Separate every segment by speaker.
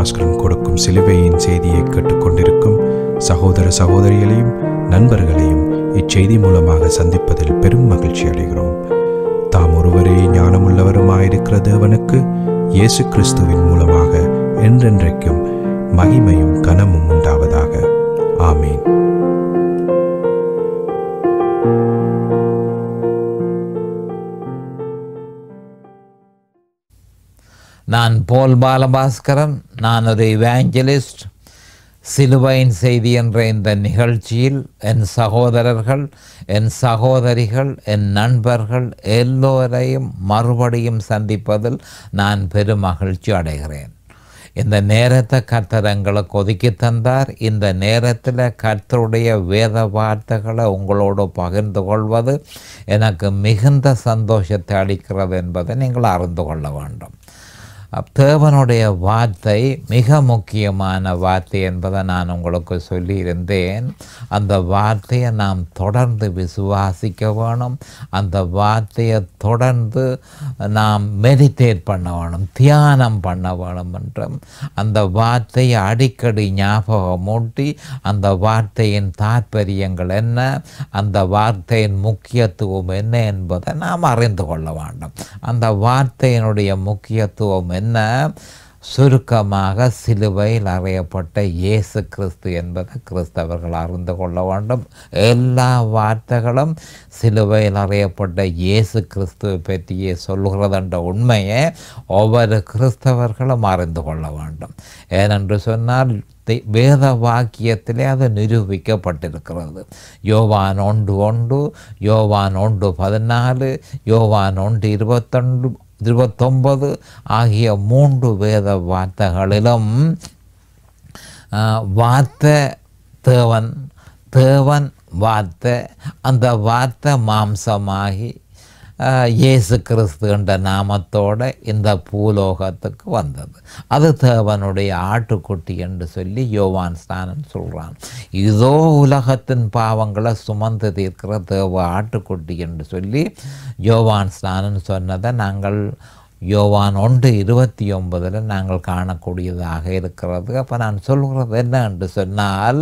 Speaker 1: பாஸ்கரன் கொடுக்கும் சிலுவையின் செய்தியை கேட்டுக்கொண்டிருக்கும் சகோதர சகோதரிகளையும் நண்பர்களையும் இச்செய்தி மூலமாக சந்திப்பதில் பெரும் மகிழ்ச்சி அடைகிறோம் தாம் ஒருவரே ஞானமுள்ளவருமாயிருக்கிற தேவனுக்கு இயேசு கிறிஸ்துவின் மூலமாக என்றென்றைக்கும் மகிமையும் கனமும் உண்டாவது நான் போல் பாலபாஸ்கரன் நான் ஒரு இவாஞ்சலிஸ்ட் சிலுவையின் செய்தி என்ற இந்த நிகழ்ச்சியில் என் சகோதரர்கள் என் சகோதரிகள் என் நண்பர்கள் எல்லோரையும் மறுபடியும் சந்திப்பதில் நான் பெரும் மகிழ்ச்சி அடைகிறேன் இந்த நேரத்தை கர்த்தர் எங்களுக்கு ஒதுக்கி தந்தார் இந்த நேரத்தில் கர்த்தருடைய வேத வார்த்தைகளை உங்களோடு பகிர்ந்து கொள்வது எனக்கு மிகுந்த சந்தோஷத்தை அளிக்கிறது என்பதை நீங்கள் அறிந்து கொள்ள வேண்டும் தேவனுடைய வார்த்தை மிக முக்கியமான வார்த்தை என்பதை நான் உங்களுக்கு சொல்லியிருந்தேன் அந்த வார்த்தையை நாம் தொடர்ந்து விசுவாசிக்க வேணும் அந்த வார்த்தையை தொடர்ந்து நாம் மெடிடேட் பண்ண வேணும் தியானம் பண்ண வேணும் என்றும் அந்த வார்த்தையை அடிக்கடி ஞாபகமூட்டி அந்த வார்த்தையின் தாற்பயங்கள் என்ன அந்த வார்த்தையின் முக்கியத்துவம் என்ன என்பதை நாம் அறிந்து கொள்ள வேண்டும் அந்த வார்த்தையினுடைய முக்கியத்துவம் என்ன சுருக்கமாக சிலுவையில் அறையப்பட்ட இயேசு கிறிஸ்து என்பதை கிறிஸ்தவர்கள் அறிந்து கொள்ள வேண்டும் எல்லா வார்த்தைகளும் சிலுவையில் அறையப்பட்ட இயேசு கிறிஸ்துவை பற்றியே சொல்லுகிறது என்ற உண்மையை ஒவ்வொரு கிறிஸ்தவர்களும் அறிந்து கொள்ள வேண்டும் ஏனென்று சொன்னால் வேத வாக்கியத்திலே அது நிரூபிக்கப்பட்டிருக்கிறது யோவான் ஒன்று ஒன்று யோவான் ஒன்று பதினாலு யோவான் ஒன்று இருபத்தொன்று இருபத்தொன்பது ஆகிய மூன்று வேத வார்த்தைகளிலும் வார்த்தை தேவன் தேவன் வார்த்தை அந்த வார்த்தை மாம்சமாகி இயேசு கிறிஸ்து என்ற நாமத்தோடு இந்த பூலோகத்துக்கு வந்தது அது தேவனுடைய ஆட்டுக்குட்டி என்று சொல்லி யோவான் ஸ்தானன் சொல்கிறான் இதோ உலகத்தின் பாவங்களை சுமந்து தீர்க்கிற தேவ ஆட்டுக்குட்டி என்று சொல்லி யோவான் ஸ்தானன் சொன்னதை நாங்கள் யோவான் ஒன்று இருபத்தி ஒன்பதில் நாங்கள் காணக்கூடியதாக இருக்கிறது அப்போ நான் சொல்கிறது என்ன என்று சொன்னால்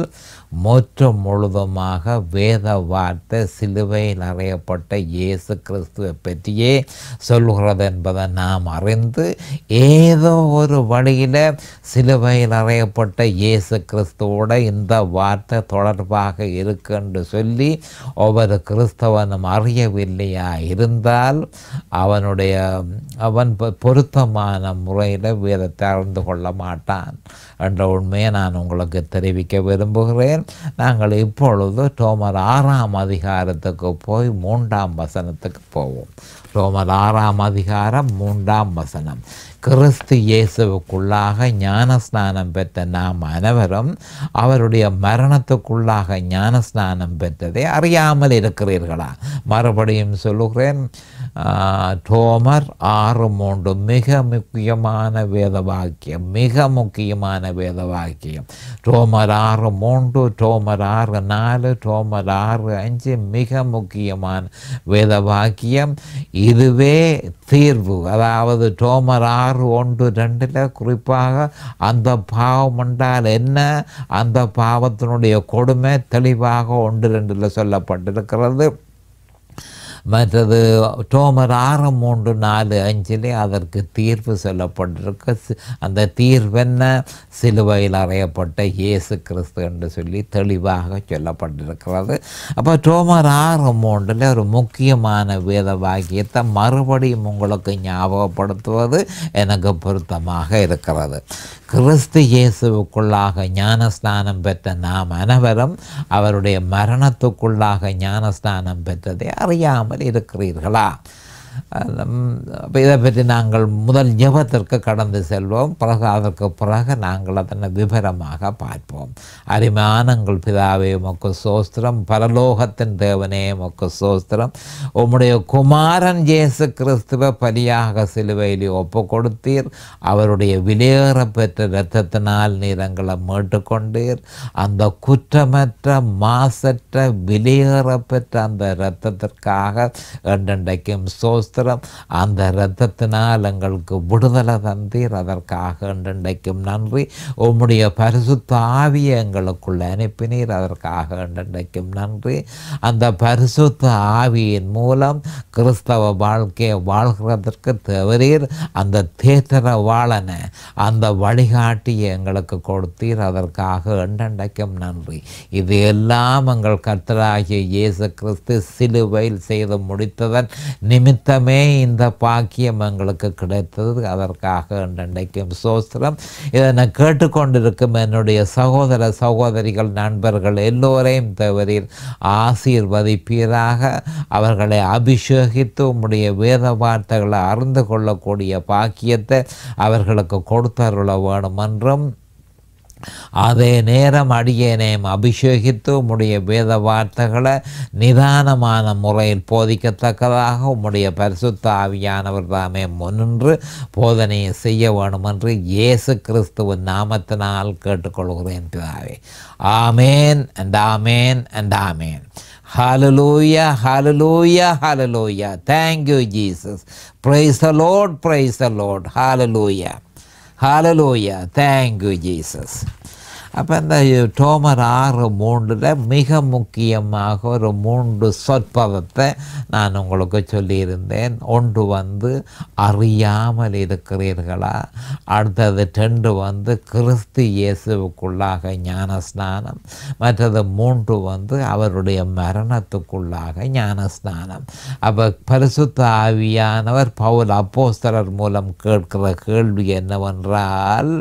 Speaker 1: மொற்றம் முழுதுமாக வேத வார்த்தை சிலுவையில் அறையப்பட்ட இயேசு கிறிஸ்துவை பற்றியே சொல்கிறது என்பதை நாம் அறிந்து ஏதோ ஒரு வழியில் சிலுவையில் அறையப்பட்ட இயேசு கிறிஸ்துவோட இந்த வார்த்தை தொடர்பாக இருக்கு என்று சொல்லி ஒவ்வொரு கிறிஸ்தவனும் அறியவில்லையா இருந்தால் அவனுடைய அவன் அவன் பொருத்தமான முறையில் வேதத்தை அறிந்து கொள்ள மாட்டான் என்ற உண்மையை நான் உங்களுக்கு தெரிவிக்க விரும்புகிறேன் நாங்கள் இப்பொழுது டோமர் ஆறாம் அதிகாரத்துக்கு போய் மூன்றாம் வசனத்துக்கு போவோம் ரோமர் ஆறாம் அதிகாரம் மூன்றாம் வசனம் கிறிஸ்து இயேசுவுக்குள்ளாக ஞானஸ்நானம் பெற்ற நாம் அனைவரும் அவருடைய மரணத்துக்குள்ளாக ஞானஸ்நானம் பெற்றதை அறியாமல் இருக்கிறீர்களா மறுபடியும் சொல்லுகிறேன் டோமர் ஆறு மூன்று மிக முக்கியமான வேத வாக்கியம் மிக முக்கியமான வேத வாக்கியம் டோமர் ஆறு மூன்று டோமர் ஆறு நாலு டோமர் ஆறு அஞ்சு மிக முக்கியமான வேத வாக்கியம் இதுவே தீர்வு அதாவது டோமர் ஆறு ஆறு ஒன்று ரெண்டில் குறிப்பாக அந்த பாவம் என்றால் என்ன அந்த பாவத்தினுடைய கொடுமை தெளிவாக ஒன்று ரெண்டில் சொல்லப்பட்டிருக்கிறது மற்றது டோமர் ஆறு மூன்று நாலு அஞ்சிலே அதற்கு தீர்வு சொல்லப்பட்டிருக்க அந்த தீர்வென்ன சிலுவையில் அறையப்பட்ட இயேசு கிறிஸ்து என்று சொல்லி தெளிவாக சொல்லப்பட்டிருக்கிறது அப்போ டோமர் ஆறு மூன்றில் ஒரு முக்கியமான வேத வாக்கியத்தை மறுபடியும் உங்களுக்கு ஞாபகப்படுத்துவது எனக்கு பொருத்தமாக இருக்கிறது கிறிஸ்து இயேசுவுக்குள்ளாக ஞானஸ்நானம் பெற்ற நாம் அனைவரும் அவருடைய மரணத்துக்குள்ளாக ஞானஸ்நானம் பெற்றதை அறியாமல் இருக்கிறீர்களா அப்போ இதை பற்றி நாங்கள் முதல் ஜபத்திற்கு கடந்து செல்வோம் பிறகு அதற்கு பிறகு நாங்கள் அதனை விபரமாக பார்ப்போம் அரிமானங்கள் பிதாவே மொக்கு சோஸ்திரம் பரலோகத்தின் தேவனே மொக்கு சோஸ்திரம் உம்முடைய குமாரன் ஜேசு கிறிஸ்துவ பலியாக சிலுவையில் ஒப்பு கொடுத்தீர் அவருடைய விலையேற பெற்ற இரத்தத்தினால் நீர் எங்களை மீட்டுக்கொண்டீர் அந்த குற்றமற்ற மாசற்ற விலையேற பெற்ற அந்த இரத்தத்திற்காக என்றென்றைக்கும் சோஸ் ஸ்தோத்திரம் அந்த இரத்தத்தினால் எங்களுக்கு விடுதலை தந்தீர் அதற்காக என்றைக்கும் நன்றி உம்முடைய பரிசுத்த ஆவியை எங்களுக்குள்ள அனுப்பினீர் அதற்காக என்றைக்கும் நன்றி அந்த பரிசுத்த ஆவியின் மூலம் கிறிஸ்தவ வாழ்க்கையை வாழ்கிறதற்கு தவறீர் அந்த தேத்தர வாழனை அந்த வழிகாட்டியை எங்களுக்கு கொடுத்தீர் அதற்காக என்றைக்கும் நன்றி இது எல்லாம் எங்கள் கர்த்தராகிய இயேசு கிறிஸ்து சிலுவையில் செய்து முடித்ததன் நிமித்த நிமித்தமே இந்த பாக்கியம் எங்களுக்கு கிடைத்தது அதற்காக என்றைக்கும் சோஸ்திரம் இதனை கேட்டுக்கொண்டிருக்கும் என்னுடைய சகோதர சகோதரிகள் நண்பர்கள் எல்லோரையும் தவறில் ஆசீர்வதிப்பீராக அவர்களை அபிஷேகித்து உம்முடைய வேத வார்த்தைகளை அறிந்து கொள்ளக்கூடிய பாக்கியத்தை அவர்களுக்கு கொடுத்தருள வேணுமென்றும் அதே நேரம் அடியேனேம் அபிஷேகித்து உம்முடைய வேத வார்த்தைகளை நிதானமான முறையில் போதிக்கத்தக்கதாக உம்முடைய பரிசுத்த ஆவியானவர் தாமே முன்னின்று போதனையை செய்ய வேணும் என்று இயேசு கிறிஸ்துவின் நாமத்தினால் கேட்டுக்கொள்கிறேன் பிதாவே ஆமேன் அண்ட் ஆமேன் அண்ட் ஆமேன் ஹாலலூயா ஹாலலூயா ஹாலலூயா thank you Jesus praise the Lord praise the Lord ஹாலலூயா Hallelujah. Thank you, Jesus. அப்போ இந்த டோமர் ஆறு மூன்றில் மிக முக்கியமாக ஒரு மூன்று சொற்பதத்தை நான் உங்களுக்கு சொல்லியிருந்தேன் ஒன்று வந்து அறியாமல் இருக்கிறீர்களா அடுத்தது ரெண்டு வந்து கிறிஸ்து இயேசுவுக்குள்ளாக ஞானஸ்நானம் மற்றது மூன்று வந்து அவருடைய மரணத்துக்குள்ளாக ஞானஸ்நானம் அப்போ பரிசுத்த ஆவியானவர் பவுல் அப்போஸ்தரர் மூலம் கேட்கிற கேள்வி என்னவென்றால்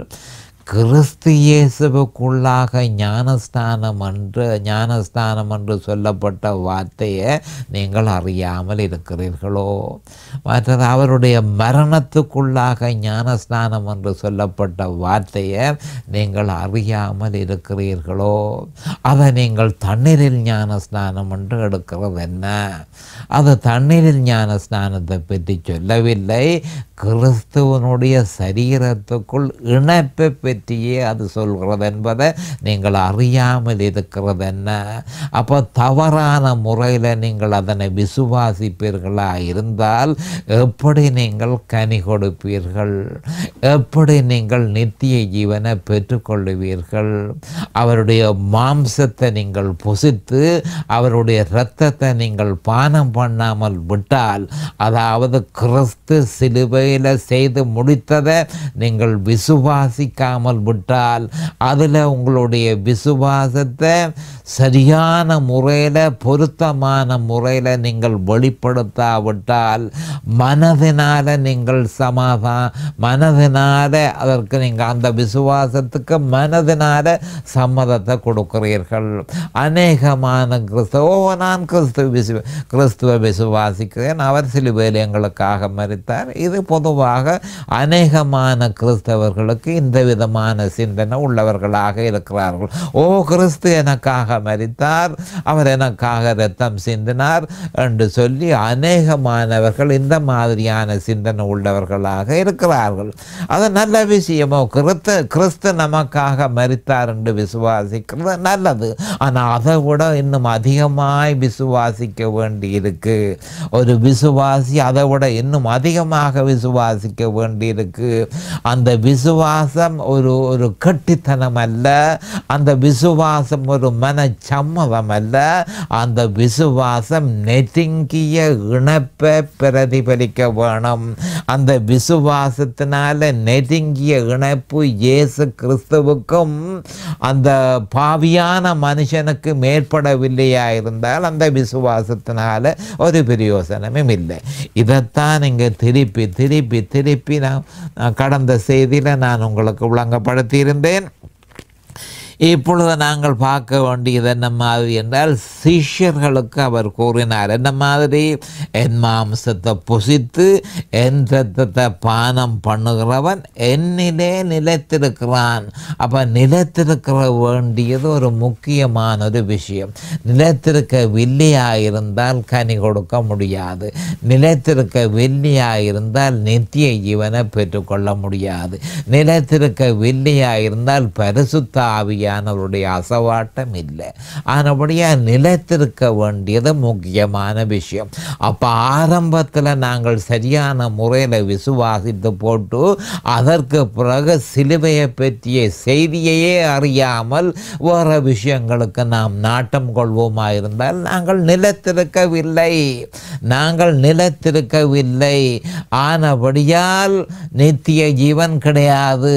Speaker 1: கிறிஸ்து இயேசுக்குள்ளாக ஞானஸ்தானம் என்று ஞானஸ்தானம் என்று சொல்லப்பட்ட வார்த்தையை நீங்கள் அறியாமல் இருக்கிறீர்களோ மற்றது அவருடைய மரணத்துக்குள்ளாக ஞானஸ்தானம் என்று சொல்லப்பட்ட வார்த்தையை நீங்கள் அறியாமல் இருக்கிறீர்களோ அதை நீங்கள் தண்ணீரில் ஞானஸ்தானம் என்று எடுக்கிறது என்ன அது தண்ணீரில் ஞானஸ்தானத்தை பற்றி சொல்லவில்லை கிறிஸ்துவனுடைய சரீரத்துக்குள் இணைப்பை பற்றியே அது சொல்கிறது என்பதை நீங்கள் அறியாமல் இருக்கிறது என்ன அப்போ தவறான முறையில் நீங்கள் அதனை விசுவாசிப்பீர்களா இருந்தால் எப்படி நீங்கள் கனி கொடுப்பீர்கள் எப்படி நீங்கள் நித்திய ஜீவனை பெற்றுக்கொள்ளுவீர்கள் அவருடைய மாம்சத்தை நீங்கள் புசித்து அவருடைய இரத்தத்தை நீங்கள் பானம் பண்ணாமல் விட்டால் அதாவது கிறிஸ்து சிலுவை முறையில் செய்து முடித்ததை நீங்கள் விசுவாசிக்காமல் விட்டால் அதில் உங்களுடைய விசுவாசத்தை சரியான முறையில் பொருத்தமான முறையில் நீங்கள் வெளிப்படுத்தாவிட்டால் மனதினால் நீங்கள் சமாதான மனதினால் அதற்கு நீங்கள் அந்த விசுவாசத்துக்கு மனதினால் சம்மதத்தை கொடுக்கிறீர்கள் அநேகமான கிறிஸ்தவ நான் கிறிஸ்துவ விசுவ கிறிஸ்துவ விசுவாசிக்கிறேன் அவர் சிலுவையில் எங்களுக்காக மறித்தார் இது பொதுவாக அநேகமான கிறிஸ்தவர்களுக்கு இந்த விதமான சிந்தனை உள்ளவர்களாக இருக்கிறார்கள் ஓ கிறிஸ்து எனக்காக மறித்தார் அவர் எனக்காக ரத்தம் சிந்தினார் என்று சொல்லி அநேகமானவர்கள் இந்த மாதிரியான சிந்தனை உள்ளவர்களாக இருக்கிறார்கள் அது நல்ல விஷயமோ கிறிஸ்த கிறிஸ்து நமக்காக மறித்தார் என்று விசுவாசிக்கிறது நல்லது ஆனால் அதை விட இன்னும் அதிகமாய் விசுவாசிக்க வேண்டி இருக்கு ஒரு விசுவாசி அதை விட இன்னும் அதிகமாக விசுவ விசுவாசிக்க வேண்டியிருக்கு அந்த விசுவாசம் ஒரு ஒரு கட்டித்தனம் அல்ல அந்த விசுவாசம் ஒரு மனச்சம்மதம் அல்ல அந்த விசுவாசம் நெருங்கிய இணைப்பை பிரதிபலிக்க வேணும் அந்த விசுவாசத்தினால நெருங்கிய இணைப்பு இயேசு கிறிஸ்துவுக்கும் அந்த பாவியான மனுஷனுக்கு மேற்படவில்லையா இருந்தால் அந்த விசுவாசத்தினால ஒரு பிரயோசனமும் இல்லை இதைத்தான் இங்கே திருப்பி திருப்பி திருப்பி திருப்பி நான் கடந்த செய்தியில் நான் உங்களுக்கு விளங்கப்படுத்தியிருந்தேன் இப்பொழுது நாங்கள் பார்க்க வேண்டியது என்ன மாதிரி என்றால் சிஷ்யர்களுக்கு அவர் கூறினார் என்ன மாதிரி என் மாம்சத்தை புசித்து என் சத்தத்தை பானம் பண்ணுகிறவன் என்னிலே நிலத்திருக்கிறான் அப்போ நிலத்திருக்கிற வேண்டியது ஒரு முக்கியமான ஒரு விஷயம் நிலத்திருக்க வில்லியாக இருந்தால் கனி கொடுக்க முடியாது நிலத்திருக்க வில்லியாக இருந்தால் நித்திய ஜீவனை பெற்றுக்கொள்ள முடியாது நிலத்திருக்க வில்லியாக இருந்தால் பரிசுத்தாவிய செய்யானவருடைய அசவாட்டம் இல்லை ஆனபடிய நிலைத்திருக்க வேண்டியது முக்கியமான விஷயம் அப்போ ஆரம்பத்தில் நாங்கள் சரியான முறையில் விசுவாசித்து போட்டு அதற்கு பிறகு சிலுவையை பற்றிய செய்தியையே அறியாமல் வேறு விஷயங்களுக்கு நாம் நாட்டம் கொள்வோமா இருந்தால் நாங்கள் நிலத்திருக்கவில்லை நாங்கள் நிலத்திருக்கவில்லை ஆனபடியால் நித்திய ஜீவன் கிடையாது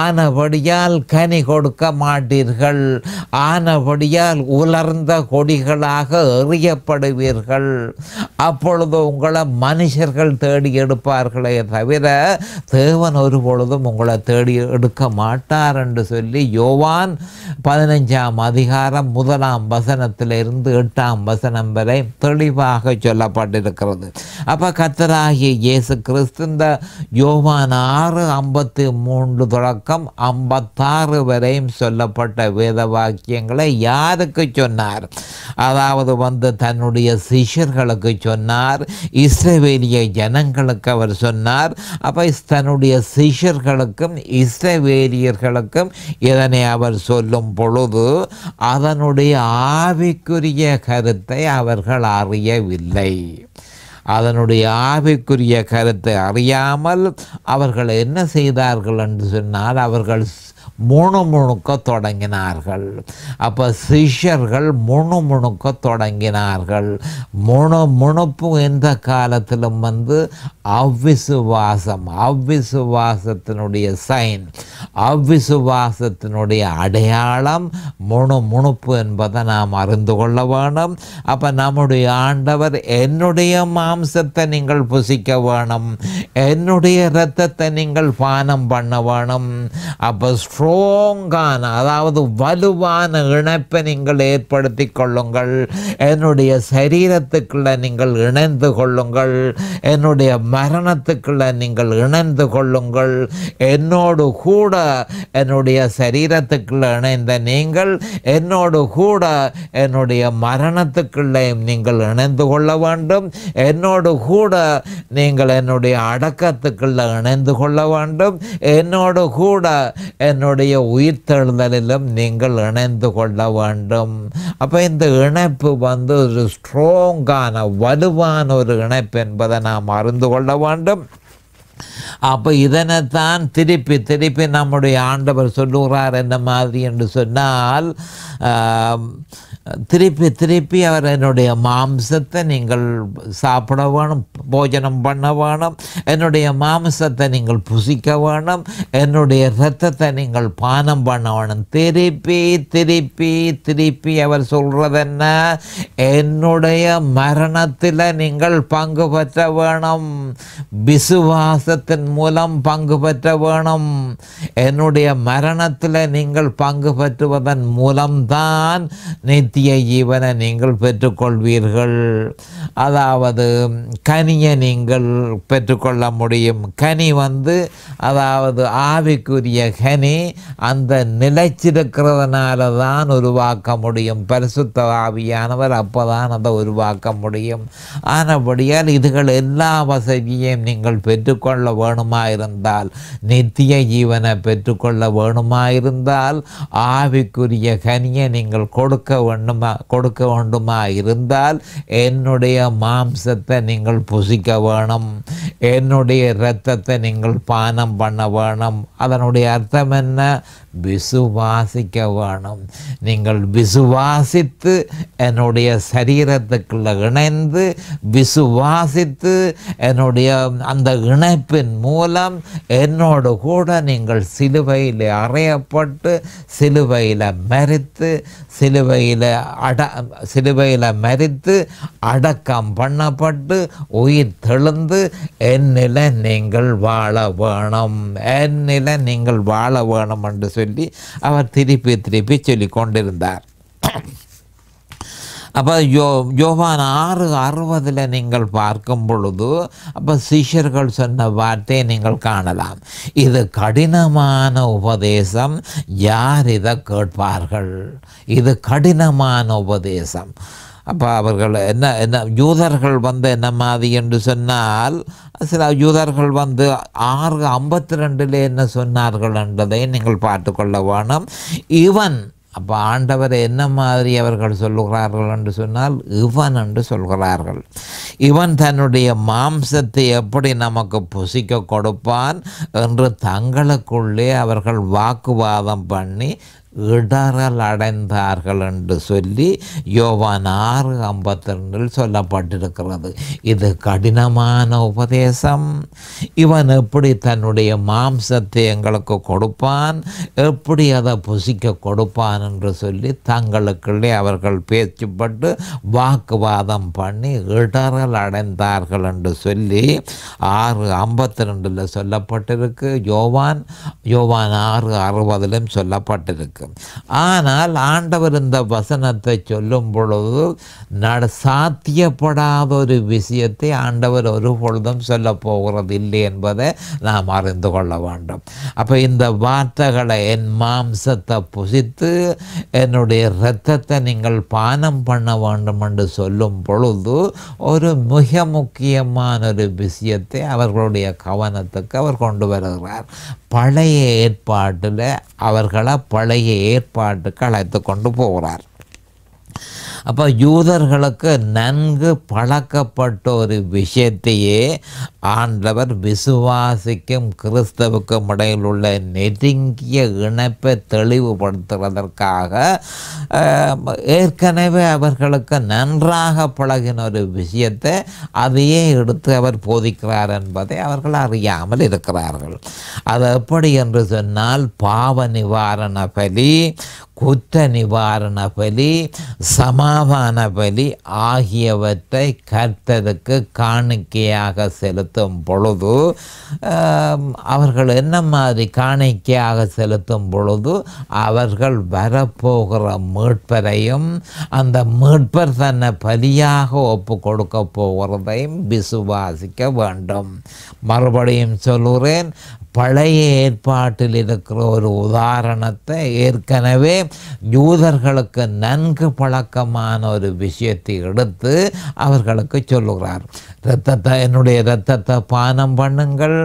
Speaker 1: ஆனபடியால் கனி கொடுக்க மாட்டீர்கள் ஆனபடியால் உலர்ந்த கொடிகளாக எறியப்படுவீர்கள் அப்பொழுது உங்களை மனுஷர்கள் தேடி எடுப்பார்களே தவிர தேவன் ஒரு பொழுதும் உங்களை தேடி எடுக்க மாட்டார் என்று சொல்லி யோவான் பதினஞ்சாம் அதிகாரம் முதலாம் வசனத்திலிருந்து எட்டாம் வசனம் வரை தெளிவாக சொல்லப்பட்டிருக்கிறது அப்போ கத்தராகிய இயேசு கிறிஸ்து இந்த யோவான் ஆறு ஐம்பத்தி மூன்று தொடக்கம் ஐம்பத்தாறு வரையும் சொல்ல சொல்லப்பட்ட வேத வாக்கியங்களை யாருக்கு சொன்னார் அதாவது வந்து தன்னுடைய சிஷர்களுக்கு சொன்னார் இஸ்ரவேலிய ஜனங்களுக்கு அவர் சொன்னார் அப்போ தன்னுடைய சிஷர்களுக்கும் இஸ்ரவேலியர்களுக்கும் இதனை அவர் சொல்லும் பொழுது அதனுடைய ஆவிக்குரிய கருத்தை அவர்கள் அறியவில்லை அதனுடைய ஆவிக்குரிய கருத்தை அறியாமல் அவர்கள் என்ன செய்தார்கள் என்று சொன்னால் அவர்கள் முணுமுணுக்க தொடங்கினார்கள் அப்போ சிஷ்யர்கள் முணுமுணுக்க தொடங்கினார்கள் முணுமுணுப்பு எந்த காலத்திலும் வந்து அவ்விசுவாசம் அவ்விசுவாசத்தினுடைய சைன் அவ்விசுவாசத்தினுடைய அடையாளம் முணுமுணுப்பு என்பதை நாம் அறிந்து கொள்ள வேணும் அப்போ நம்முடைய ஆண்டவர் என்னுடைய மாம்சத்தை நீங்கள் புசிக்க வேணும் என்னுடைய இரத்தத்தை நீங்கள் பானம் பண்ண வேணும் அப்போ ஸ்ட்ராங்கான அதாவது வலுவான இணைப்பை நீங்கள் ஏற்படுத்தி கொள்ளுங்கள் என்னுடைய சரீரத்துக்குள்ளே நீங்கள் இணைந்து கொள்ளுங்கள் என்னுடைய மரணத்துக்குள்ளே நீங்கள் இணைந்து கொள்ளுங்கள் என்னோடு கூட என்னுடைய சரீரத்துக்குள்ளே இணைந்த நீங்கள் என்னோடு கூட என்னுடைய மரணத்துக்குள்ளேயும் நீங்கள் இணைந்து கொள்ள வேண்டும் என்னோடு கூட நீங்கள் என்னுடைய அடக்கத்துக்குள்ளே இணைந்து கொள்ள வேண்டும் என்னோடு கூட என்னுடைய என்னுடைய உயிர்த்தெழுதலிலும் நீங்கள் இணைந்து கொள்ள வேண்டும் அப்போ இந்த இணைப்பு வந்து ஒரு ஸ்ட்ராங்கான வலுவான ஒரு இணைப்பு என்பதை நாம் அறிந்து கொள்ள வேண்டும் அப்போ இதனைத்தான் திருப்பி திருப்பி நம்முடைய ஆண்டவர் சொல்லுகிறார் என்ன மாதிரி என்று சொன்னால் திருப்பி திருப்பி அவர் என்னுடைய மாம்சத்தை நீங்கள் சாப்பிட வேணும் போஜனம் பண்ண வேணும் என்னுடைய மாம்சத்தை நீங்கள் புசிக்க வேணும் என்னுடைய இரத்தத்தை நீங்கள் பானம் பண்ண வேணும் திருப்பி திருப்பி திருப்பி அவர் சொல்கிறது என்ன என்னுடைய மரணத்தில் நீங்கள் பங்கு பெற்ற வேணும் விசுவாசத்தின் மூலம் பங்கு பெற்ற வேணும் என்னுடைய மரணத்தில் நீங்கள் பங்கு பெற்றுவதன் மூலம்தான் நித் நித்திய ஜீவனை நீங்கள் பெற்றுக்கொள்வீர்கள் அதாவது கனியை நீங்கள் பெற்றுக்கொள்ள முடியும் கனி வந்து அதாவது ஆவிக்குரிய கனி அந்த நிலைச்சிருக்கிறதுனால தான் உருவாக்க முடியும் பரிசுத்த ஆவியானவர் அப்போ தான் அதை உருவாக்க முடியும் ஆனபடியால் இதுகள் எல்லா வசதியையும் நீங்கள் பெற்றுக்கொள்ள வேணுமா இருந்தால் நித்திய ஜீவனை பெற்றுக்கொள்ள வேணுமா இருந்தால் ஆவிக்குரிய கனியை நீங்கள் கொடுக்க வேண்டும் பண்ணுமா கொடுக்க வேண்டுமா இருந்தால் என்னுடைய மாம்சத்தை நீங்கள் புசிக்க வேணும் என்னுடைய இரத்தத்தை நீங்கள் பானம் பண்ண வேணும் அதனுடைய அர்த்தம் என்ன விசுவாசிக்க வேணும் நீங்கள் விசுவாசித்து என்னுடைய சரீரத்துக்குள்ள இணைந்து விசுவாசித்து என்னுடைய அந்த இணைப்பின் மூலம் என்னோடு கூட நீங்கள் சிலுவையில் அறையப்பட்டு சிலுவையில் மறித்து சிலுவையில் அட சிலுவையில் மறித்து அடக்கம் பண்ணப்பட்டு உயிர் தெழுந்து என்னில் நீங்கள் வாழ வேணும் என்னில் நீங்கள் வாழ வேணும் என்று சொல்லி அவர் திருப்பி திருப்பி சொல்லி கொண்டிருந்தார் அப்போ யோ யோவான் ஆறு அறுபதில் நீங்கள் பார்க்கும் பொழுது அப்போ சிஷியர்கள் சொன்ன வார்த்தையை நீங்கள் காணலாம் இது கடினமான உபதேசம் யார் இதை கேட்பார்கள் இது கடினமான உபதேசம் அப்போ அவர்கள் என்ன என்ன யூதர்கள் வந்து என்ன மாதிரி என்று சொன்னால் சில யூதர்கள் வந்து ஆறு ஐம்பத்தி ரெண்டில் என்ன சொன்னார்கள் என்பதை நீங்கள் பார்த்துக்கொள்ள வேணும் இவன் அப்போ ஆண்டவர் என்ன மாதிரி அவர்கள் சொல்லுகிறார்கள் என்று சொன்னால் இவன் என்று சொல்கிறார்கள் இவன் தன்னுடைய மாம்சத்தை எப்படி நமக்கு புசிக்க கொடுப்பான் என்று தங்களுக்குள்ளே அவர்கள் வாக்குவாதம் பண்ணி இடறல் அடைந்தார்கள் என்று சொல்லி யோவான் ஆறு ஐம்பத்தி ரெண்டில் சொல்லப்பட்டிருக்கிறது இது கடினமான உபதேசம் இவன் எப்படி தன்னுடைய மாம்சத்தை எங்களுக்கு கொடுப்பான் எப்படி அதை புசிக்க கொடுப்பான் என்று சொல்லி தங்களுக்குள்ளே அவர்கள் பேச்சுப்பட்டு வாக்குவாதம் பண்ணி இடறல் அடைந்தார்கள் என்று சொல்லி ஆறு ஐம்பத்தி ரெண்டில் சொல்லப்பட்டிருக்கு யோவான் யோவான் ஆறு அறுபதிலும் சொல்லப்பட்டிருக்கு இருக்கும் ஆனால் ஆண்டவர் இந்த வசனத்தை சொல்லும் பொழுது நட சாத்தியப்படாத ஒரு விஷயத்தை ஆண்டவர் ஒரு பொழுதும் சொல்ல போகிறது இல்லை என்பதை நாம் அறிந்து கொள்ள வேண்டும் அப்போ இந்த வார்த்தைகளை என் மாம்சத்தை புசித்து என்னுடைய இரத்தத்தை நீங்கள் பானம் பண்ண வேண்டும் என்று சொல்லும் பொழுது ஒரு மிக முக்கியமான ஒரு விஷயத்தை அவர்களுடைய கவனத்துக்கு அவர் கொண்டு வருகிறார் பழைய ஏற்பாட்டில் அவர்களை பழைய ஏற்பாட்டுக்கு அழைத்து கொண்டு போகிறார் அப்போ யூதர்களுக்கு நன்கு பழக்கப்பட்ட ஒரு விஷயத்தையே ஆண்டவர் விசுவாசிக்கும் கிறிஸ்தவுக்கும் இடையில் உள்ள நெருங்கிய இணைப்பை தெளிவுபடுத்துவதற்காக ஏற்கனவே அவர்களுக்கு நன்றாக பழகின ஒரு விஷயத்தை அதையே எடுத்து அவர் போதிக்கிறார் என்பதை அவர்கள் அறியாமல் இருக்கிறார்கள் அது எப்படி என்று சொன்னால் பாவ நிவாரண பலி குற்ற நிவாரண பலி சமா பாவான பலி ஆகியவற்றை கர்த்தருக்கு காணிக்கையாக செலுத்தும் பொழுது அவர்கள் என்ன மாதிரி காணிக்கையாக செலுத்தும் பொழுது அவர்கள் வரப்போகிற மீட்பரையும் அந்த மீட்பர் தன்னை பலியாக ஒப்பு கொடுக்க போகிறதையும் விசுவாசிக்க வேண்டும் மறுபடியும் சொல்லுகிறேன் பழைய ஏற்பாட்டில் இருக்கிற ஒரு உதாரணத்தை ஏற்கனவே யூதர்களுக்கு நன்கு பழக்கமான ஒரு விஷயத்தை எடுத்து அவர்களுக்கு சொல்லுகிறார் ரத்தத்தை என்னுடைய ரத்தத்தை பானம் பண்ணுங்கள்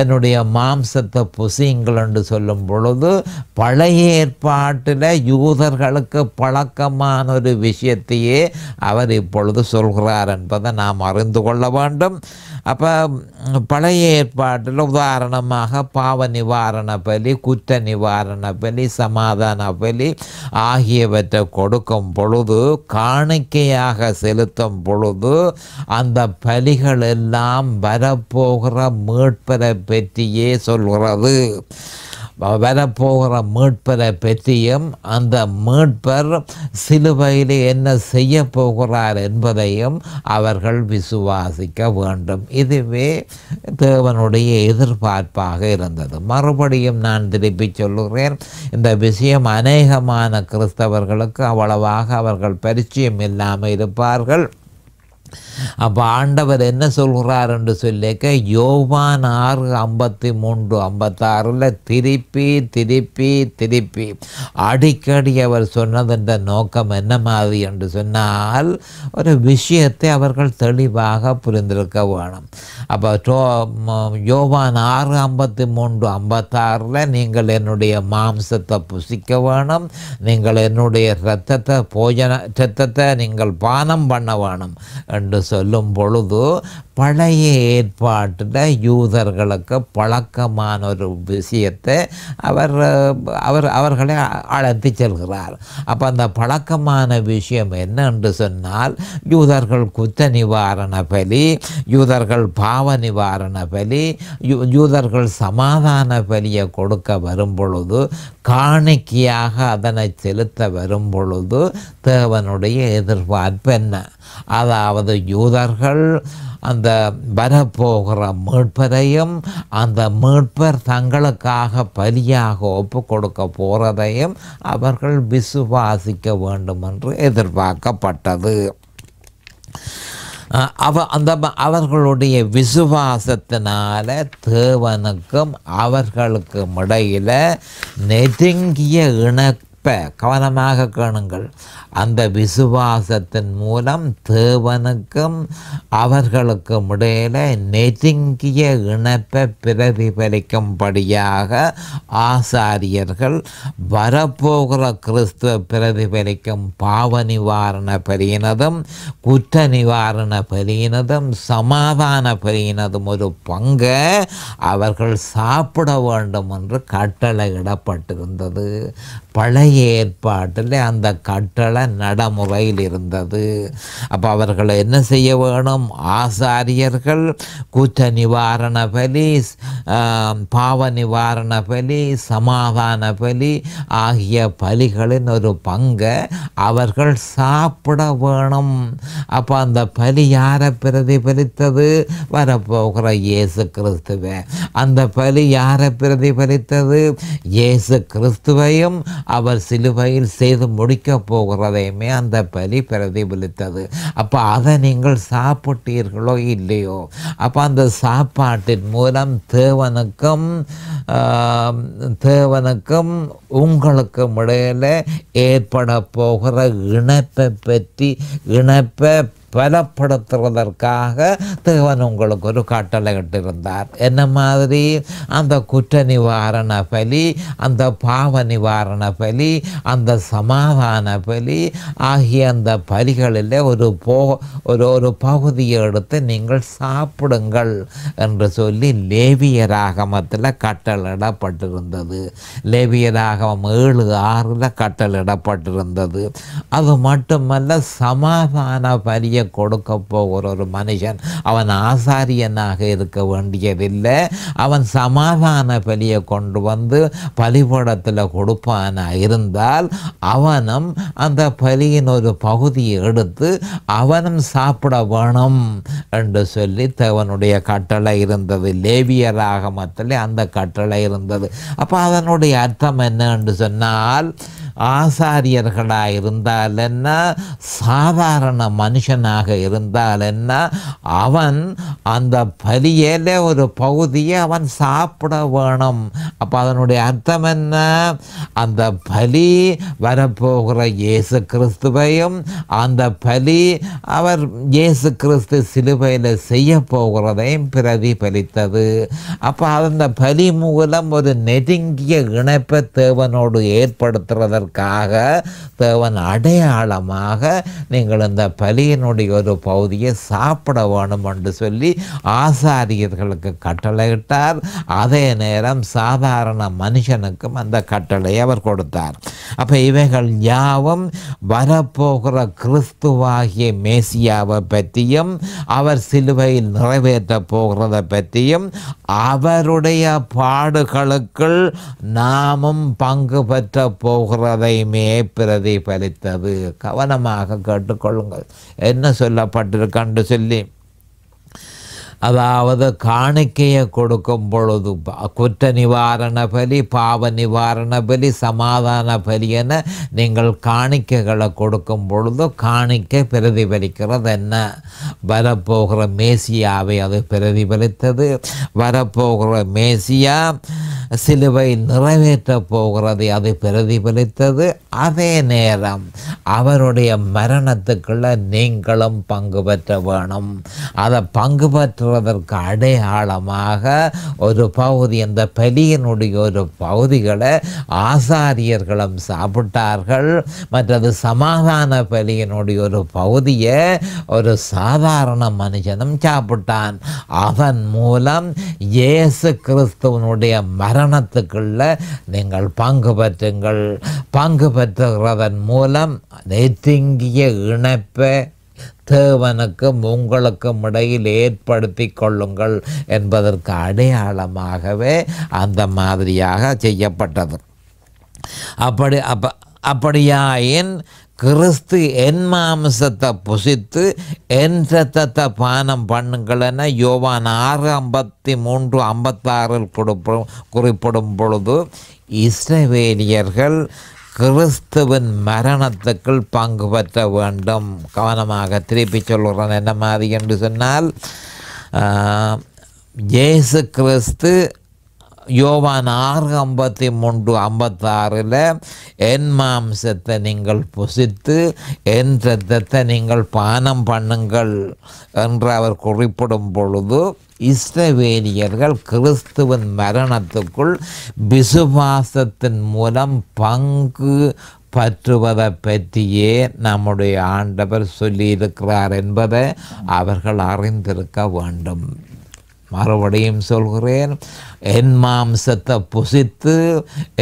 Speaker 1: என்னுடைய மாம்சத்தை புசியுங்கள் என்று சொல்லும் பொழுது பழைய ஏற்பாட்டில் யூதர்களுக்கு பழக்கமான ஒரு விஷயத்தையே அவர் இப்பொழுது சொல்கிறார் என்பதை நாம் அறிந்து கொள்ள வேண்டும் அப்போ பழைய ஏற்பாட்டில் உதாரணமாக பாவ நிவாரண பலி குற்ற நிவாரண பலி சமாதான பலி ஆகியவற்றை கொடுக்கும் பொழுது காணிக்கையாக செலுத்தும் பொழுது அந்த பலிகள் எல்லாம் வரப்போகிற மீட்பரை பற்றியே சொல்கிறது வரப்போகிற மீட்பரை பற்றியும் அந்த மீட்பர் சிலுவையில் என்ன செய்ய போகிறார் என்பதையும் அவர்கள் விசுவாசிக்க வேண்டும் இதுவே தேவனுடைய எதிர்பார்ப்பாக இருந்தது மறுபடியும் நான் திருப்பி சொல்லுகிறேன் இந்த விஷயம் அநேகமான கிறிஸ்தவர்களுக்கு அவ்வளவாக அவர்கள் பரிச்சயம் இல்லாமல் இருப்பார்கள் அப்போ ஆண்டவர் என்ன சொல்கிறார் என்று சொல்லிக்க யோவான் ஆறு ஐம்பத்தி மூன்று ஐம்பத்தாறில் திருப்பி திருப்பி திருப்பி அடிக்கடி அவர் சொன்னதென்ற நோக்கம் என்ன மாதிரி என்று சொன்னால் ஒரு விஷயத்தை அவர்கள் தெளிவாக புரிந்திருக்க வேணும் அப்போ டோ யோவான் ஆறு ஐம்பத்தி மூன்று ஐம்பத்தாறில் நீங்கள் என்னுடைய மாம்சத்தை புசிக்க வேணும் நீங்கள் என்னுடைய இரத்தத்தை போஜன இரத்தத்தை நீங்கள் பானம் பண்ண வேணும் என்று ಸಲಂ ಬೊಳದು பழைய ஏற்பாட்டில் யூதர்களுக்கு பழக்கமான ஒரு விஷயத்தை அவர் அவர் அவர்களை அழைத்து செல்கிறார் அப்போ அந்த பழக்கமான விஷயம் என்னென்று சொன்னால் யூதர்கள் குத்த நிவாரண பலி யூதர்கள் பாவ நிவாரண பலி யூதர்கள் சமாதான பலியை கொடுக்க வரும் பொழுது காணிக்கையாக அதனை செலுத்த வரும் பொழுது தேவனுடைய எதிர்பார்ப்பு என்ன அதாவது யூதர்கள் அந்த வரப்போகிற மீட்பரையும் அந்த மீட்பர் தங்களுக்காக பலியாக ஒப்பு கொடுக்க போகிறதையும் அவர்கள் விசுவாசிக்க வேண்டும் என்று எதிர்பார்க்கப்பட்டது அவ அந்த அவர்களுடைய விசுவாசத்தினால தேவனுக்கும் அவர்களுக்கும் இடையில் நெருங்கிய இணக்க இப்போ கவனமாக காணுங்கள் அந்த விசுவாசத்தின் மூலம் தேவனுக்கும் அவர்களுக்கும் இடையில நெருங்கிய இணைப்பை பிரதிபலிக்கும்படியாக ஆசாரியர்கள் வரப்போகிற கிறிஸ்துவ பிரதிபலிக்கும் பாவ நிவாரண பெரியனதும் குற்ற நிவாரண பெரியனதும் சமாதான பெரியனதும் ஒரு பங்கை அவர்கள் சாப்பிட வேண்டும் என்று கட்டளையிடப்பட்டிருந்தது பழைய ஏற்பாட்டில் அந்த கட்டளை நடைமுறையில் இருந்தது அப்போ அவர்கள் என்ன செய்ய வேணும் ஆசாரியர்கள் குற்ற நிவாரண பலி பாவ நிவாரண பலி சமாதான பலி ஆகிய பலிகளின் ஒரு பங்கை அவர்கள் சாப்பிட வேணும் அப்போ அந்த பலி யாரை பிரதிபலித்தது வரப்போகிற இயேசு கிறிஸ்துவ அந்த பலி யாரை பிரதிபலித்தது இயேசு கிறிஸ்துவையும் அவர் சிலுவையில் செய்து முடிக்கப் போகிறதையுமே அந்த பலி பிரதிபலித்தது அப்போ அதை நீங்கள் சாப்பிட்டீர்களோ இல்லையோ அப்போ அந்த சாப்பாட்டின் மூலம் தேவனுக்கும் தேவனுக்கும் உங்களுக்கும் இடையில ஏற்பட போகிற இணைப்பை பற்றி இணைப்பை பலப்படுத்துவதற்காக தேவன் உங்களுக்கு ஒரு கட்டளை இட்டிருந்தார் என்ன மாதிரி அந்த குற்ற நிவாரண பலி அந்த பாவ நிவாரண பலி அந்த சமாதான பலி ஆகிய அந்த பலிகளில் ஒரு போ ஒரு ஒரு பகுதியை எடுத்து நீங்கள் சாப்பிடுங்கள் என்று சொல்லி லேவியராகமத்தில் கட்டளிடப்பட்டிருந்தது லேவியராகமம் ஏழு ஆறில் கட்டளிடப்பட்டிருந்தது அது மட்டுமல்ல சமாதான பலியை கொடுக்க போகிற ஒரு மனுஷன் அவன் ஆசாரியனாக இருக்க வேண்டியதில்லை அவன் சமாதான பலியை கொண்டு வந்து பலிபடத்தில் கொடுப்பான இருந்தால் அவனும் அந்த பலியின் ஒரு பகுதியை எடுத்து அவனும் சாப்பிட வேணும் என்று சொல்லி தேவனுடைய கட்டளை இருந்தது லேவியராக லேவியராகமத்தில் அந்த கட்டளை இருந்தது அப்போ அதனுடைய அர்த்தம் என்ன என்று சொன்னால் ஆசாரியர்களாக இருந்தால் என்ன சாதாரண மனுஷனாக இருந்தால் என்ன அவன் அந்த பலியில் ஒரு பகுதியை அவன் சாப்பிட வேணும் அப்போ அதனுடைய அர்த்தம் என்ன அந்த பலி வரப்போகிற இயேசு கிறிஸ்துவையும் அந்த பலி அவர் இயேசு கிறிஸ்து சிலுவையில் செய்ய போகிறதையும் பிரதிபலித்தது அப்போ அந்த பலி மூலம் ஒரு நெருங்கிய இணைப்பை தேவனோடு ஏற்படுத்துறதற்கு என்பதற்காக தேவன் அடையாளமாக நீங்கள் இந்த பலியினுடைய ஒரு பகுதியை சாப்பிட வேணும் என்று சொல்லி ஆசாரியர்களுக்கு கட்டளையிட்டார் அதே நேரம் சாதாரண மனுஷனுக்கும் அந்த கட்டளை அவர் கொடுத்தார் அப்போ இவைகள் யாவும் வரப்போகிற கிறிஸ்துவாகிய மேசியாவை பற்றியும் அவர் சிலுவையில் நிறைவேற்ற போகிறத பற்றியும் அவருடைய பாடுகளுக்குள் நாமும் பங்கு பெற்ற போகிற கதையுமே பிரதிபலித்தது கவனமாக கேட்டுக்கொள்ளுங்கள் என்ன சொல்லப்பட்டிருக்கன்று சொல்லி அதாவது காணிக்கையை கொடுக்கும் பொழுது குற்ற நிவாரண பலி பாவ நிவாரண பலி சமாதான பலி என நீங்கள் காணிக்கைகளை கொடுக்கும் பொழுது காணிக்கை பிரதிபலிக்கிறது என்ன வரப்போகிற மேசியாவை அது பிரதிபலித்தது வரப்போகிற மேசியா சிலுவை நிறைவேற்றப் போகிறது அது பிரதிபலித்தது அதே நேரம் அவருடைய மரணத்துக்குள்ள நீங்களும் பங்கு பெற்ற வேணும் அதை பங்கு பெற்ற வளர்வதற்கு அடையாளமாக ஒரு பகுதி அந்த பலியினுடைய ஒரு பகுதிகளை ஆசாரியர்களும் சாப்பிட்டார்கள் மற்றது சமாதான பலியினுடைய ஒரு பகுதியை ஒரு சாதாரண மனுஷனும் சாப்பிட்டான் அதன் மூலம் இயேசு கிறிஸ்துவனுடைய மரணத்துக்குள்ள நீங்கள் பங்கு பெற்றுங்கள் பங்கு பெற்றுகிறதன் மூலம் நெருங்கிய இணைப்பை தேவனுக்கும் உங்களுக்கும் இடையில் ஏற்படுத்தி கொள்ளுங்கள் என்பதற்கு அடையாளமாகவே அந்த மாதிரியாக செய்யப்பட்டது அப்படி அப்ப அப்படியாயின் கிறிஸ்து என் மாம்சத்தை புசித்து என் சத்தத்தை பானம் பண்ணுங்கள் என யோவான் ஆறு ஐம்பத்தி மூன்று ஐம்பத்தாறில் கொடுப்ப குறிப்பிடும் பொழுது இஸ்ரவேலியர்கள் கிறிஸ்துவின் மரணத்துக்குள் பங்கு பெற்ற வேண்டும் கவனமாக திருப்பி சொல்லுறேன் என்ன மாதிரி என்று சொன்னால் ஜேசு கிறிஸ்து யோவான் ஆறு ஐம்பத்தி மூன்று ஐம்பத்தாறில் என் மாம்சத்தை நீங்கள் புசித்து என் ரத்தத்தை நீங்கள் பானம் பண்ணுங்கள் என்று அவர் குறிப்பிடும் பொழுது இஸ்ரவேலியர்கள் கிறிஸ்துவின் மரணத்துக்குள் விசுவாசத்தின் மூலம் பங்கு பற்றுவதை பற்றியே நம்முடைய ஆண்டவர் சொல்லியிருக்கிறார் என்பதை அவர்கள் அறிந்திருக்க வேண்டும் மறுபடியும் சொல்கிறேன் என் மாம்சத்தை புசித்து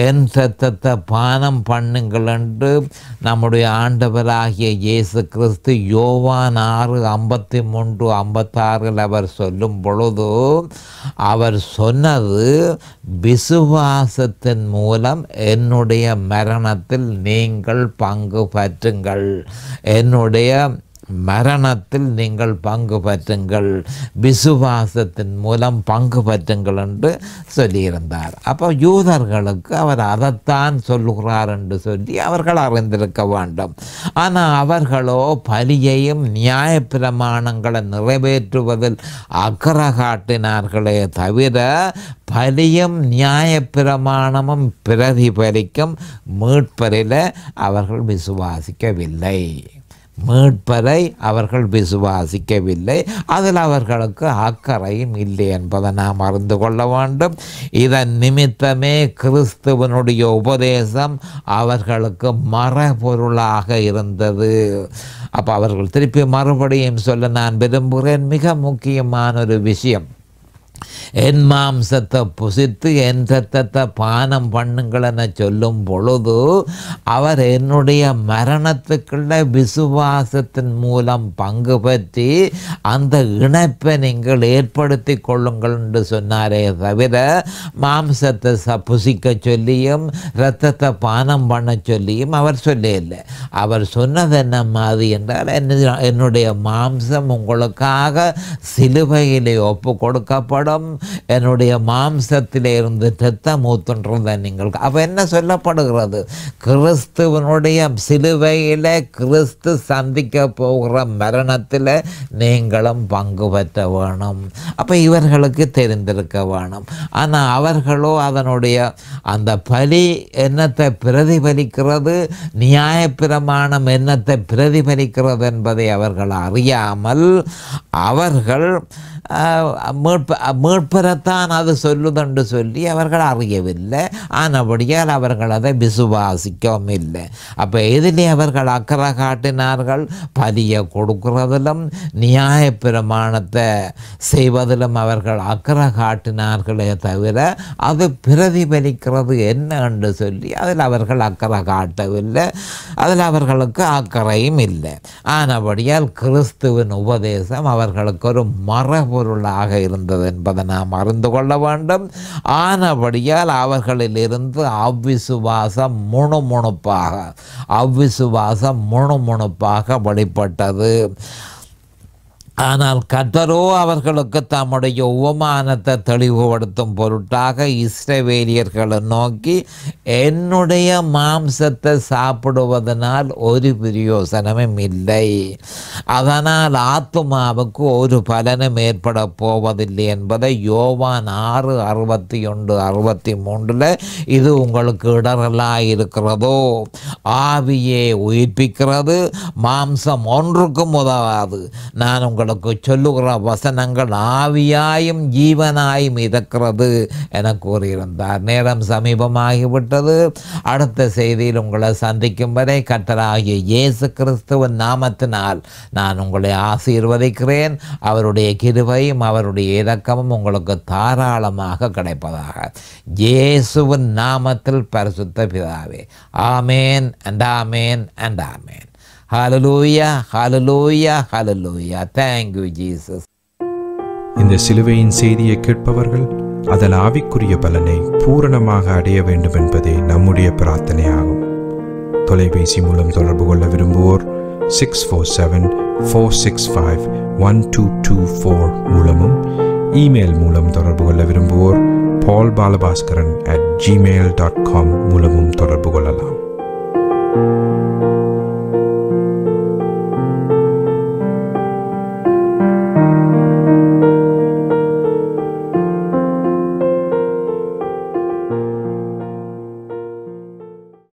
Speaker 1: என் சத்தத்தை பானம் பண்ணுங்கள் என்று நம்முடைய ஆண்டவராகிய இயேசு கிறிஸ்து யோவான் ஆறு ஐம்பத்தி மூன்று ஐம்பத்தாறில் அவர் சொல்லும் பொழுது அவர் சொன்னது விசுவாசத்தின் மூலம் என்னுடைய மரணத்தில் நீங்கள் பங்கு பற்றுங்கள் என்னுடைய மரணத்தில் நீங்கள் பங்கு பற்றுங்கள் விசுவாசத்தின் மூலம் பங்கு பற்றுங்கள் என்று சொல்லியிருந்தார் அப்போ யூதர்களுக்கு அவர் அதைத்தான் சொல்லுகிறார் என்று சொல்லி அவர்கள் அறிந்திருக்க வேண்டும் ஆனால் அவர்களோ பலியையும் நியாய பிரமாணங்களை நிறைவேற்றுவதில் அக்கறை காட்டினார்களே தவிர பலியும் நியாய பிரமாணமும் பிரதிபலிக்கும் மீட்பரில் அவர்கள் விசுவாசிக்கவில்லை மீட்பதை அவர்கள் விசுவாசிக்கவில்லை அதில் அவர்களுக்கு அக்கறையும் இல்லை என்பதை நாம் அறிந்து கொள்ள வேண்டும் இதன் நிமித்தமே கிறிஸ்துவனுடைய உபதேசம் அவர்களுக்கு மரபொருளாக இருந்தது அப்போ அவர்கள் திருப்பி மறுபடியும் சொல்ல நான் விரும்புகிறேன் மிக முக்கியமான ஒரு விஷயம் என் மாம்சத்தை புசித்து என் சத்தத்தை பானம் பண்ணுங்களென சொல்லும் பொழுது அவர் என்னுடைய மரணத்துக்குள்ள விசுவாசத்தின் மூலம் பங்கு பற்றி அந்த இணைப்பை நீங்கள் ஏற்படுத்தி கொள்ளுங்கள் என்று சொன்னாரே தவிர மாம்சத்தை ச புசிக்க சொல்லியும் இரத்தத்தை பானம் பண்ண சொல்லியும் அவர் சொல்லலை அவர் சொன்னது என்ன மாதிரி என்றால் என்னுடைய மாம்சம் உங்களுக்காக சிலுவையிலே ஒப்பு கொடுக்கப்படும் ரத்தம் என்னுடைய மாம்சத்திலே இருந்து ரத்தம் ஊத்துன்றதை நீங்கள் அப்போ என்ன சொல்லப்படுகிறது கிறிஸ்துவனுடைய சிலுவையில் கிறிஸ்து சந்திக்க போகிற மரணத்தில் நீங்களும் பங்கு பெற்ற வேணும் அப்போ இவர்களுக்கு தெரிந்திருக்க வேணும் ஆனால் அவர்களோ அதனுடைய அந்த பலி என்னத்தை பிரதிபலிக்கிறது நியாயப்பிரமாணம் என்னத்தை பிரதிபலிக்கிறது என்பதை அவர்கள் அறியாமல் அவர்கள் மேற்பரத்தான் அது சொல்லுதென்று சொல்லி அவர்கள் அறியவில்லை ஆனபடியால் அவர்கள் அதை விசுவாசிக்கவும் இல்லை அப்போ எதிலே அவர்கள் அக்கறை காட்டினார்கள் பலியை கொடுக்கிறதிலும் நியாய பிரமாணத்தை செய்வதிலும் அவர்கள் அக்கறை காட்டினார்களே தவிர அது பிரதிபலிக்கிறது என்ன சொல்லி அதில் அவர்கள் அக்கறை காட்டவில்லை அதில் அவர்களுக்கு அக்கறையும் இல்லை ஆனபடியால் கிறிஸ்துவின் உபதேசம் அவர்களுக்கு ஒரு மரபொருளாக இருந்தது என்பதை நாம் அறிந்து கொள்ள வேண்டும் ஆனபடியால் அவர்களிலிருந்து அவ்விசுவாசம் முணுமுணுப்பாக அவ்விசுவாசம் முணுமுணுப்பாக வழிபட்டது ஆனால் கத்தரோ அவர்களுக்கு தம்முடைய உபமானத்தை தெளிவுபடுத்தும் பொருட்டாக இஸ்ரவேலியர்களை நோக்கி என்னுடைய மாம்சத்தை சாப்பிடுவதனால் ஒரு பிரயோசனமும் இல்லை அதனால் ஆத்மாவுக்கு ஒரு பலனும் ஏற்பட போவதில்லை என்பதை யோவான் ஆறு அறுபத்தி ஒன்று அறுபத்தி மூன்றில் இது உங்களுக்கு இடரலாக இருக்கிறதோ ஆவியே உயிர்ப்பிக்கிறது மாம்சம் ஒன்றுக்கும் உதவாது நான் உங்கள் உங்களுக்கு சொல்லுகிற வசனங்கள் ஆவியாயும் ஜீவனாயும் இருக்கிறது என கூறியிருந்தார் நேரம் சமீபமாகிவிட்டது அடுத்த செய்தியில் உங்களை சந்திக்கும் வரை கட்டராகிய இயேசு கிறிஸ்துவின் நாமத்தினால் நான் உங்களை ஆசீர்வதிக்கிறேன் அவருடைய கிருபையும் அவருடைய இரக்கமும் உங்களுக்கு தாராளமாக கிடைப்பதாக இயேசுவின் நாமத்தில் பரிசுத்த பிதாவே ஆமேன் அண்ட் ஆமேன் அண்ட் ஆமேன் ஹாலலூயா ஹாலலூயா ஹாலலூயா தேங்க்யூ ஜீசஸ் இந்த சிலுவையின் செய்தியை கேட்பவர்கள் அதன் ஆவிக்குரிய பலனை பூரணமாக அடைய வேண்டும் என்பதே நம்முடைய பிரார்த்தனையாகும் தொலைபேசி மூலம் தொடர்பு கொள்ள விரும்புவோர் six four seven four six five one two two four மூலமும் இமெயில் மூலம் தொடர்பு கொள்ள விரும்புவோர் Paul Balabaskaran at Gmail dot com மூலமும் தொடர்பு கொள்ளலாம்